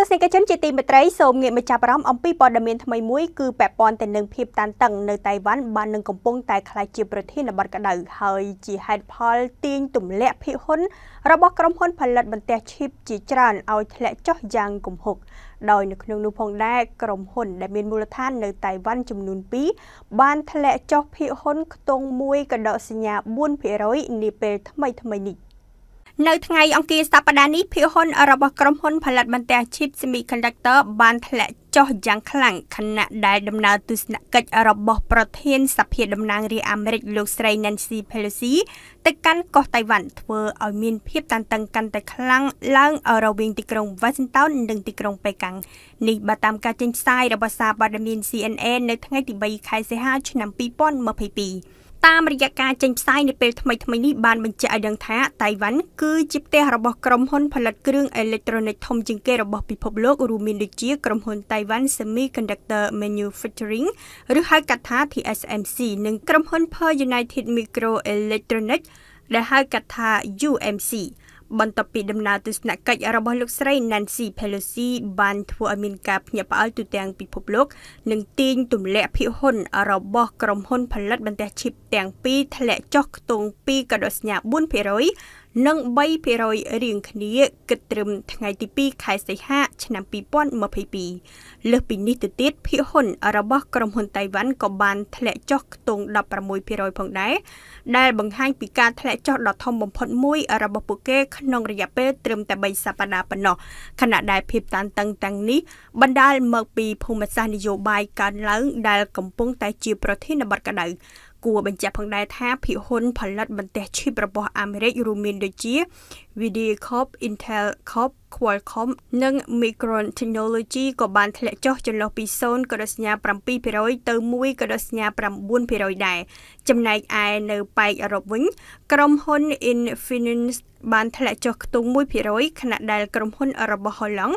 ទស្សនិកជនជាទីមេត្រីសូមងាកមកចាប់អារម្មណ៍អំពីព័ត៌មានថ្មីមួយគឺពាក់ព័ន្ធទៅនឹងភាពតានតឹងនៅតៃវ៉ាន់បាននឹងកំពុងតែខ្លាចជាប្រធានបទក្តៅហើយជាហេតុផលទាញទម្លាក់ភាគហ៊ុនរបស់ក្រុមហ៊ុនផលិតបន្ទះឈីបជាច្រើនឲ្យធ្លាក់ចុះយ៉ាងគំហុកដោយនៅក្នុងនោះផងដែរក្រុមហ៊ុនដែលមានមូលដ្ឋាននៅតៃវ៉ាន់ចំនួន2បានធ្លាក់ចុះភាគហ៊ុនខ្ទង់មួយកដកសញ្ញា4%នាពេលថ្មីថ្មីនេះនៅថ្ងៃអង្គារសប្តាហ៍នេះភាគហ៊ុនរបស់ក្រុមហ៊ុនផលិតបន្ទះ Chip Semiconductor បានធ្លាក់ចុះយ៉ាងខ្លាំងខណៈដែលដំណើរទស្សនកិច្ចរបស់ប្រធានសភាតំណាងរាស្ត្រអាមេរិកលោកស្រី Nancy Pelosi ទៅកាន់កោះតៃវ៉ាន់ធ្វើឲ្យមានភាពតានតឹងកាន់តែខ្លាំងឡើងរវាងទីក្រុង Washington និងទីក្រុងប៉េកាំងនេះបើតាមការចេញផ្សាយរបស់សារព័ត៌មាន CNN នៅថ្ងៃទី3ខែសីហាឆ្នាំ2022តាមរយៈការចេញផ្សាយនៅពេលថ្មីថ្មីនេះបានបញ្ជាក់ឲ្យដឹងថាតៃវ៉ាន់គឺជាផ្ទះរបស់ក្រុមហ៊ុនផលិតគ្រឿងអេឡិចត្រូនិកធំជាងគេរបស់ពិភពលោករួមមានដូចជាក្រុមហ៊ុនតៃវ៉ាន់ Semiconductor Manufacturing ឬហៅកាត់ថា TSMC និងក្រុមហ៊ុន Per United Micro Electronics ដែលហៅកាត់ថា UMC បន្ទាប់ពីដំណើរទស្សនកិច្ចរបស់លោកស្រី Nancy Pelosi បានធ្វើឲ្យមានការភ្ញាក់ផ្អើលទូទាំងពិភពលោកនិងទាញទម្លាក់ភាគហ៊ុនរបស់ក្រុមហ៊ុន ផលិតបន្ទះឈីបទាំងពីរធ្លាក់ចុះខ្ទង់2.4%ដនិង3%រៀងគ្នា គិតត្រឹមថ្ងៃទី2ខែសីហា ឆ្នាំ2022លើសពីនេះទៅទៀតភាគហ៊ុន របស់ក្រុមហ៊ុនតៃវ៉ាន់ក៏បានធ្លាក់ចុះខ្ទង់16%ផងដែរដែលបង្ហាញពីការធ្លាក់ចុះដ៏ធំបំផុតមួយរបស់ពួកគេក្នុងរយៈពេលត្រឹមតែ3សប្តាហ៍ប៉ុណ្ណោះខណៈដែលភាពតានតឹងទាំងនេះបណ្ដាលមកពីភូមិសាស្ត្រនយោបាយកើនឡើងដែលកំពុងតែជាប្រធានបទក្តៅគួរបញ្ជាក់ផងដែរថាភិហ៊ុនផលិតបន្ទះឈីបរបស់អាមេរិករួមមានដូចជា Nvidia Corp, Intel Corp, Qualcomm និង Micron Technology ក៏បានធ្លាក់ចុះចន្លោះពី0.7%ទៅ1.9%ដែរចំណែកឯនៅប៉ែកអឺរ៉ុបវិញក្រុមហ៊ុន Infineon បានធ្លាក់ចុះខ្ទង់1%ខណៈដែលក្រុមហ៊ុនរបស់ហូឡង់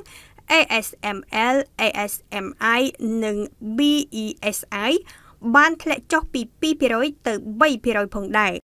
ASML, ASMI និង BESI បានធ្លាក់ចុះពី2%ទៅ3%ផងដែរ។